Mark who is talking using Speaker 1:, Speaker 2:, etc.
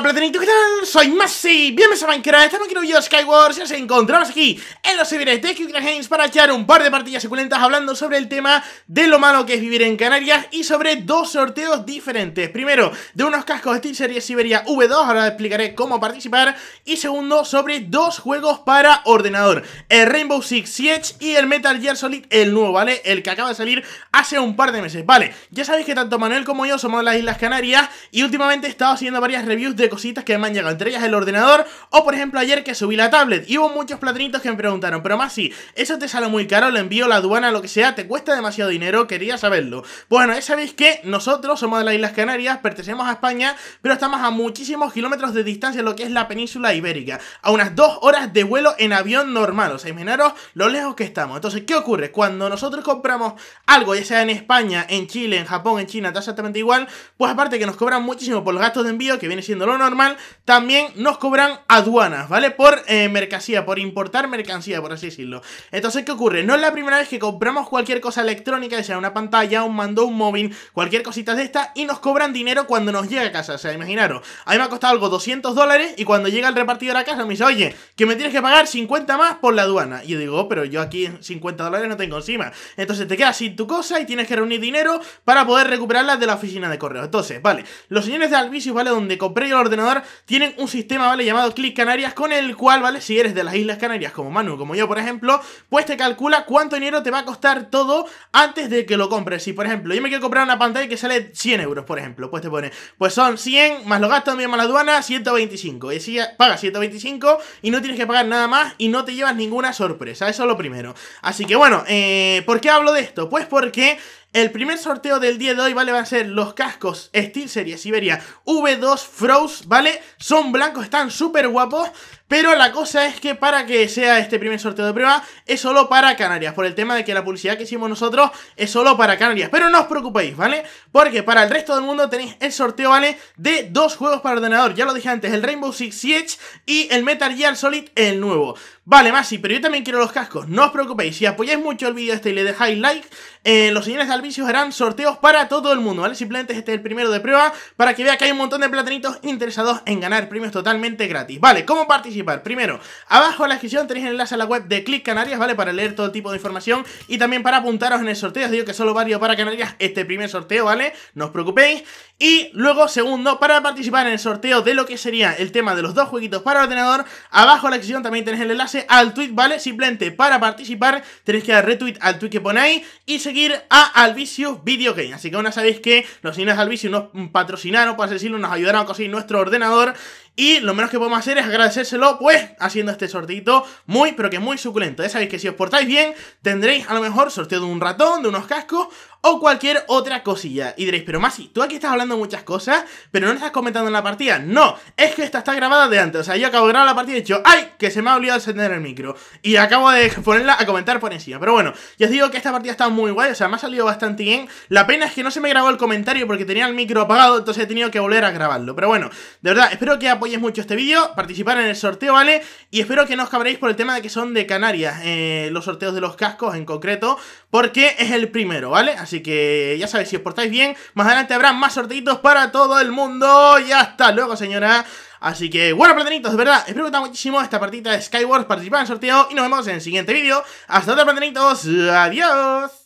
Speaker 1: Hola Platinito, ¿qué tal? Soy Masi, bienvenidos a Minecraft, estamos aquí en un video Skyward ya nos encontramos aquí en los servidores de Games para echar un par de partidas suculentas hablando sobre el tema de lo malo que es vivir en Canarias y sobre dos sorteos diferentes. Primero, de unos cascos de Steel Series Siberia V2, ahora explicaré cómo participar. Y segundo, sobre dos juegos para ordenador, el Rainbow Six Siege y el Metal Gear Solid, el nuevo, ¿vale? El que acaba de salir hace un par de meses, ¿vale? Ya sabéis que tanto Manuel como yo somos de las Islas Canarias y últimamente he estado haciendo varias reviews de cositas que me han llegado, entre ellas el ordenador o por ejemplo ayer que subí la tablet y hubo muchos platinitos que me preguntaron, pero más si eso te sale muy caro, le envío la aduana, lo que sea, te cuesta demasiado dinero, quería saberlo. Bueno, ya sabéis que nosotros somos de las Islas Canarias, pertenecemos a España, pero estamos a muchísimos kilómetros de distancia lo que es la península ibérica, a unas dos horas de vuelo en avión normal, o sea, imaginaros lo lejos que estamos. Entonces, ¿qué ocurre? Cuando nosotros compramos algo, ya sea en España, en Chile, en Japón, en China, está exactamente igual, pues aparte que nos cobran muchísimo por los gastos de envío, que viene siendo lo normal, también nos cobran aduanas, ¿vale? Por eh, mercancía, por importar mercancía, por así decirlo. Entonces, ¿qué ocurre? No es la primera vez que compramos cualquier cosa electrónica, ya sea una pantalla, un mando, un móvil, cualquier cosita de esta, y nos cobran dinero cuando nos llega a casa. O sea, imaginaros, a mí me ha costado algo 200 dólares y cuando llega el repartidor a casa me dice, oye, que me tienes que pagar 50 más por la aduana. Y yo digo, oh, pero yo aquí 50 dólares no tengo encima. Entonces te quedas sin tu cosa y tienes que reunir dinero para poder recuperarla de la oficina de correo. Entonces, vale, los señores de Alvisius, ¿vale? Donde compré yo los ordenador tienen un sistema, ¿vale? Llamado Click Canarias, con el cual, ¿vale? Si eres de las Islas Canarias, como Manu, como yo, por ejemplo, pues te calcula cuánto dinero te va a costar todo antes de que lo compres. Si, por ejemplo, yo me quiero comprar una pantalla que sale 100 euros, por ejemplo, pues te pone, pues son 100 más los gastos, mi mala aduana, 125. Y paga pagas 125 y no tienes que pagar nada más y no te llevas ninguna sorpresa. Eso es lo primero. Así que bueno, eh, ¿por qué hablo de esto? Pues porque el primer sorteo del día de hoy, ¿vale? Va a ser los cascos Steel Series Siberia V2 Froze, ¿vale? Son blancos, están súper guapos, pero la cosa es que para que sea este primer sorteo de prueba es solo para Canarias, por el tema de que la publicidad que hicimos nosotros es solo para Canarias. Pero no os preocupéis, ¿vale? Porque para el resto del mundo tenéis el sorteo, ¿vale? De dos juegos para ordenador, ya lo dije antes, el Rainbow Six Siege y el Metal Gear Solid, el nuevo. Vale, Masi, pero yo también quiero los cascos, no os preocupéis, si apoyáis mucho el vídeo este y le dejáis like, eh, los señores de servicios harán sorteos para todo el mundo, ¿vale? Simplemente este es el primero de prueba para que vea que hay un montón de platanitos interesados en ganar premios totalmente gratis. Vale, ¿cómo participar? Primero, abajo en la descripción tenéis el enlace a la web de Click Canarias, ¿vale? Para leer todo tipo de información y también para apuntaros en el sorteo. Os digo que solo varios para Canarias este primer sorteo, ¿vale? No os preocupéis. Y luego, segundo, para participar en el sorteo de lo que sería el tema de los dos jueguitos para ordenador, abajo en la descripción también tenéis el enlace al tweet, ¿vale? Simplemente para participar tenéis que dar retweet al tweet que ponéis y seguir a Alvicio video game. Así que ahora sabéis que los señores al nos patrocinaron, por decirlo, nos ayudaron a conseguir nuestro ordenador y lo menos que podemos hacer es agradecérselo, pues, haciendo este sortito muy, pero que muy suculento. Ya sabéis que si os portáis bien, tendréis a lo mejor sorteo de un ratón, de unos cascos o cualquier otra cosilla. Y diréis, pero Masi, tú aquí estás hablando muchas cosas, pero no estás comentando en la partida. No, es que esta está grabada de antes. O sea, yo acabo de grabar la partida y he dicho, ¡ay! Que se me ha olvidado encender el micro. Y acabo de ponerla a comentar por encima. Pero bueno, ya os digo que esta partida está muy guay, o sea, me ha salido bastante bien. La pena es que no se me grabó el comentario porque tenía el micro apagado, entonces he tenido que volver a grabarlo. Pero bueno, de verdad, espero que apoyéis mucho este vídeo, participar en el sorteo, ¿vale? Y espero que no os cabréis por el tema de que son de Canarias, eh, los sorteos de los cascos en concreto, porque es el primero, ¿vale? Así que ya sabéis, si os portáis bien, más adelante habrá más sorteitos para todo el mundo. Y hasta luego, señora. Así que, bueno, platanitos, de verdad, espero que os muchísimo esta partita de Skywars, participar en el sorteo y nos vemos en el siguiente vídeo. Hasta otro platanitos, adiós.